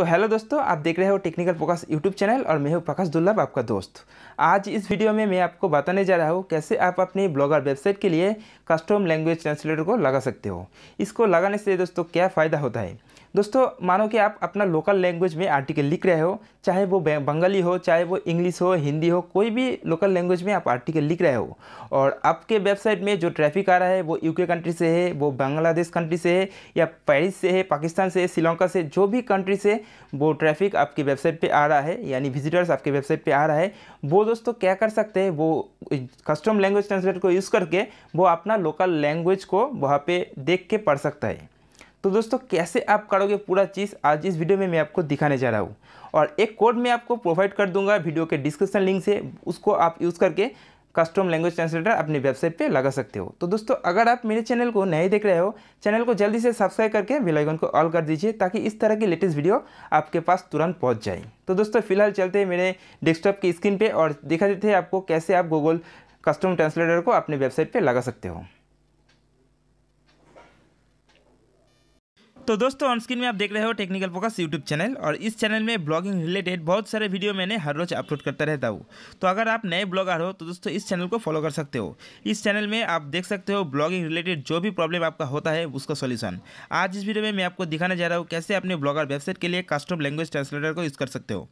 तो हेलो दोस्तों आप देख रहे हो टेक्निकल प्रकाश यूट्यूब चैनल और मैं हूँ प्रकाश दुल्लभ आपका दोस्त आज इस वीडियो में मैं आपको बताने जा रहा हूँ कैसे आप अपनी ब्लॉगर वेबसाइट के लिए कस्टम लैंग्वेज ट्रांसलेटर को लगा सकते हो इसको लगाने से दोस्तों क्या फ़ायदा होता है दोस्तों मानो कि आप अपना लोकल लैंग्वेज में आर्टिकल लिख रहे हो चाहे वो बंगाली हो चाहे वो इंग्लिश हो हिंदी हो कोई भी लोकल लैंग्वेज में आप आर्टिकल लिख रहे हो और आपके वेबसाइट में जो ट्रैफिक आ रहा है वो यूके कंट्री से है वो बांग्लादेश कंट्री से है या पेरिस से है पाकिस्तान से है श्रीलंका से जो भी कंट्री से वो ट्रैफिक आपकी वेबसाइट पर आ रहा है यानी विजिटर्स आपके वेबसाइट पर आ रहा है वो दोस्तों क्या कर सकते हैं वो कस्टम लैंग्वेज ट्रांसलेटर को यूज़ करके वो अपना लोकल लैंग्वेज को वहाँ पर देख के पढ़ सकता है तो दोस्तों कैसे आप करोगे पूरा चीज़ आज इस वीडियो में मैं आपको दिखाने जा रहा हूँ और एक कोड मैं आपको प्रोवाइड कर दूंगा वीडियो के डिस्क्रिप्शन लिंक से उसको आप यूज़ करके कस्टम लैंग्वेज ट्रांसलेटर अपनी वेबसाइट पे लगा सकते हो तो दोस्तों अगर आप मेरे चैनल को नए देख रहे हो चैनल को जल्दी से सब्सक्राइब करके बेल आइकन को ऑल कर दीजिए ताकि इस तरह की लेटेस्ट वीडियो आपके पास तुरंत पहुंच जाए तो दोस्तों फिलहाल चलते हैं मेरे डेस्कटॉप की स्क्रीन पे और दिखा देते हैं आपको कैसे आप गूगल कस्टम ट्रांसलेटर को अपने वेबसाइट पर लगा सकते हो तो दोस्तों ऑन स्क्रीन में आप देख रहे हो टेक्निकल फोकस यूट्यूब चैनल और इस चैनल में ब्लॉगिंग रिलेटेड बहुत सारे वीडियो मैंने हर रोज अपलोड करता रहता हूँ तो अगर आप नए ब्लॉगर हो तो दोस्तों इस चैनल को फॉलो कर सकते हो इस चैनल में आप देख सकते हो ब्लॉगिंग रिलेटेड जो भी प्रॉब्लम आपका होता है उसका सोल्यूशन आज इस वीडियो में मैं आपको दिखाने जा रहा हूँ कैसे अपने ब्लॉगर वेबसाइट के लिए कस्टम लैंग्वेज ट्रांसलेटर को यूज़ कर सकते हो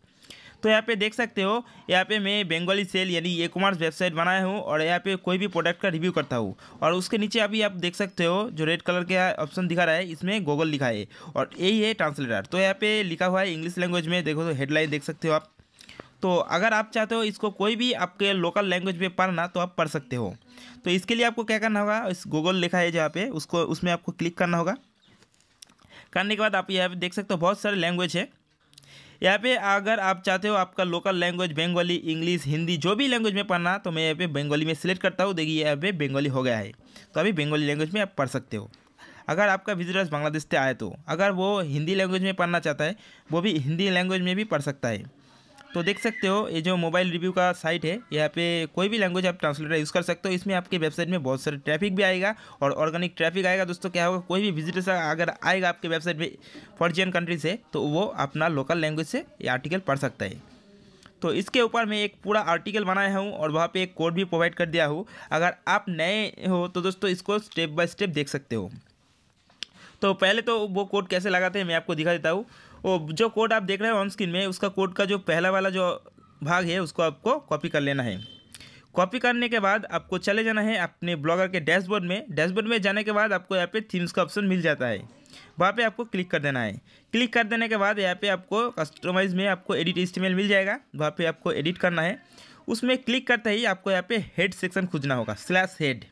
तो यहाँ पे देख सकते हो यहाँ पे मैं बंगाली सेल यानी ई कॉमर्स वेबसाइट बनाया हूँ और यहाँ पे कोई भी प्रोडक्ट का रिव्यू करता हूँ और उसके नीचे अभी आप देख सकते हो जो रेड कलर के ऑप्शन दिखा रहा है इसमें गूगल लिखा है और यही है ट्रांसलेटर तो यहाँ पे लिखा हुआ है इंग्लिश लैंग्वेज में देखो तो हेडलाइन देख सकते हो आप तो अगर आप चाहते हो इसको कोई भी आपके लोकल लैंग्वेज में पढ़ना तो आप पढ़ सकते हो तो इसके लिए आपको क्या करना होगा इस गूगल लिखा है जहाँ पे उसको उसमें आपको क्लिक करना होगा करने के बाद आप यहाँ पे देख सकते हो बहुत सारे लैंग्वेज है यहाँ पे अगर आप चाहते हो आपका local language Bengali English Hindi जो भी लैंग्वेज में पढ़ना तो मैं यहाँ पे बंगाली में सिलेक्ट करता हूँ देखिए यहाँ पे बंगाली हो गया है तो अभी बंगाली लैंग्वेज में आप पढ़ सकते हो अगर आपका विजिटर्स बांग्लादेश से आए तो अगर वो हिंदी लैंग्वेज में पढ़ना चाहता है वो भी हिंदी लैंग्वेज में भी पढ़ सकता है तो देख सकते हो ये जो मोबाइल रिव्यू का साइट है यहाँ पे कोई भी लैंग्वेज आप ट्रांसलेटर यूज़ कर सकते हो इसमें आपके वेबसाइट में बहुत सारे ट्रैफिक भी आएगा और ऑर्गेनिक ट्रैफिक आएगा दोस्तों क्या होगा कोई भी विजिटर्स अगर आएगा आपके वेबसाइट में फॉर्जियन कंट्री से तो वो अपना लोकल लैंग्वेज से ये आर्टिकल पढ़ सकता है तो इसके ऊपर मैं एक पूरा आर्टिकल बनाया हूँ और वहाँ पर एक कोड भी प्रोवाइड कर दिया हूँ अगर आप नए हो तो दोस्तों इसको स्टेप बाय स्टेप देख सकते हो तो पहले तो वो कोड कैसे लगाते हैं मैं आपको दिखा देता हूँ वो जो कोड आप देख रहे हैं ऑन स्क्रीन में उसका कोड का जो पहला वाला जो भाग है उसको आपको कॉपी कर लेना है कॉपी करने के बाद आपको चले जाना है अपने ब्लॉगर के डैशबोर्ड में डैशबोर्ड में जाने के बाद आपको यहाँ पे थीम्स का ऑप्शन मिल जाता है वहाँ पे आपको क्लिक कर देना है क्लिक कर देने के बाद यहाँ पे आपको कस्टमाइज में आपको एडिट इस्टीमेल मिल जाएगा वहाँ पे आपको एडिट करना है उसमें क्लिक करते ही आपको यहाँ पे हेड सेक्शन खोजना होगा स्लैश हेड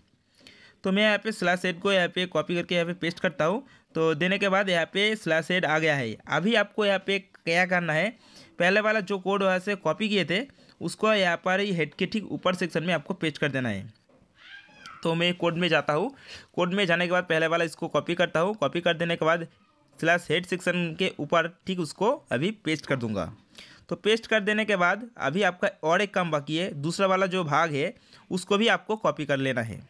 तो मैं यहाँ पे स्लैश हेड को यहाँ पे कॉपी करके यहाँ पे पेस्ट करता हूँ तो देने के बाद यहाँ पे स्लैश हेड आ गया है अभी आपको यहाँ पे क्या करना है पहले वाला जो कोड वहाँ से कॉपी किए थे उसको यहाँ पर हेड के ठीक ऊपर सेक्शन में आपको पेस्ट कर देना है तो मैं कोड में जाता हूँ कोड में जाने के बाद पहले वाला इसको कॉपी करता हूँ कॉपी कर देने के बाद स्लैश हेड सेक्शन के ऊपर ठीक उसको अभी पेस्ट कर दूँगा तो पेस्ट कर देने के बाद अभी आपका और एक काम बाकी है दूसरा वाला जो भाग है उसको भी आपको कॉपी कर लेना है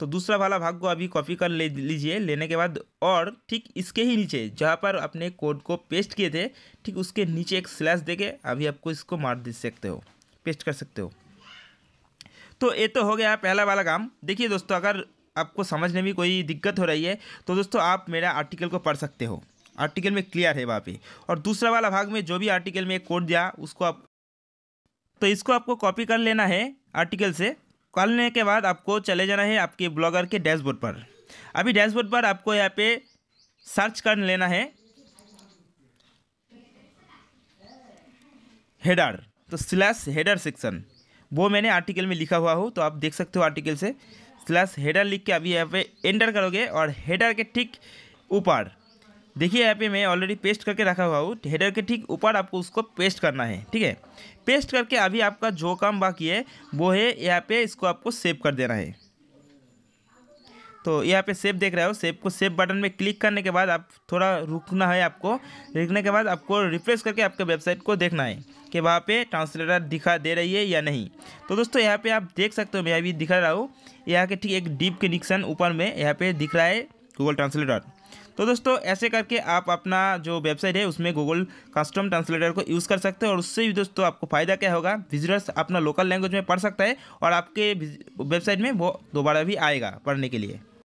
तो दूसरा वाला भाग को अभी कॉपी कर ले लीजिए लेने के बाद और ठीक इसके ही नीचे जहाँ पर अपने कोड को पेस्ट किए थे ठीक उसके नीचे एक स्लैश देके अभी आपको इसको मार दे सकते हो पेस्ट कर सकते हो तो ये तो हो गया पहला वाला काम देखिए दोस्तों अगर आपको समझने में कोई दिक्कत हो रही है तो दोस्तों आप मेरा आर्टिकल को पढ़ सकते हो आर्टिकल में क्लियर है वहाँ पर और दूसरा वाला भाग में जो भी आर्टिकल में कोड दिया उसको आप तो इसको आपको कॉपी कर लेना है आर्टिकल से कॉल लेने के बाद आपको चले जाना है आपके ब्लॉगर के डैशबोर्ड पर अभी डैशबोर्ड पर आपको यहाँ पे सर्च कर लेना है हेडर तो स्लैश हेडर सेक्शन वो मैंने आर्टिकल में लिखा हुआ हो तो आप देख सकते हो आर्टिकल से स्लैश हेडर लिख के अभी यहाँ पे एंटर करोगे और हेडर के ठीक ऊपर देखिए यहाँ पे मैं ऑलरेडी पेस्ट करके रखा हुआ हूँ हेडर के ठीक ऊपर आपको उसको पेस्ट करना है ठीक है पेस्ट करके अभी आपका जो काम बाकी है वो है यहाँ पे इसको आपको सेव कर देना है तो यहाँ पे सेव देख रहे हो सेव को सेव बटन में क्लिक करने के बाद आप थोड़ा रुकना है आपको रुकने के बाद आपको रिफ्रेश करके आपके वेबसाइट को देखना है कि वहाँ पे ट्रांसलेटर दिखा दे रही है या नहीं तो दोस्तों यहाँ पे आप देख सकते हो मैं अभी दिखा रहा हूँ यहाँ के ठीक एक डीप कनेक्शन ऊपर में यहाँ पे दिख रहा है गूगल ट्रांसलेटर तो दोस्तों ऐसे करके आप अपना जो वेबसाइट है उसमें गूगल कस्टम ट्रांसलेटर को यूज़ कर सकते हैं और उससे भी दोस्तों आपको फ़ायदा क्या होगा विजिटर्स अपना लोकल लैंग्वेज में पढ़ सकता है और आपके वेबसाइट में वो दोबारा भी आएगा पढ़ने के लिए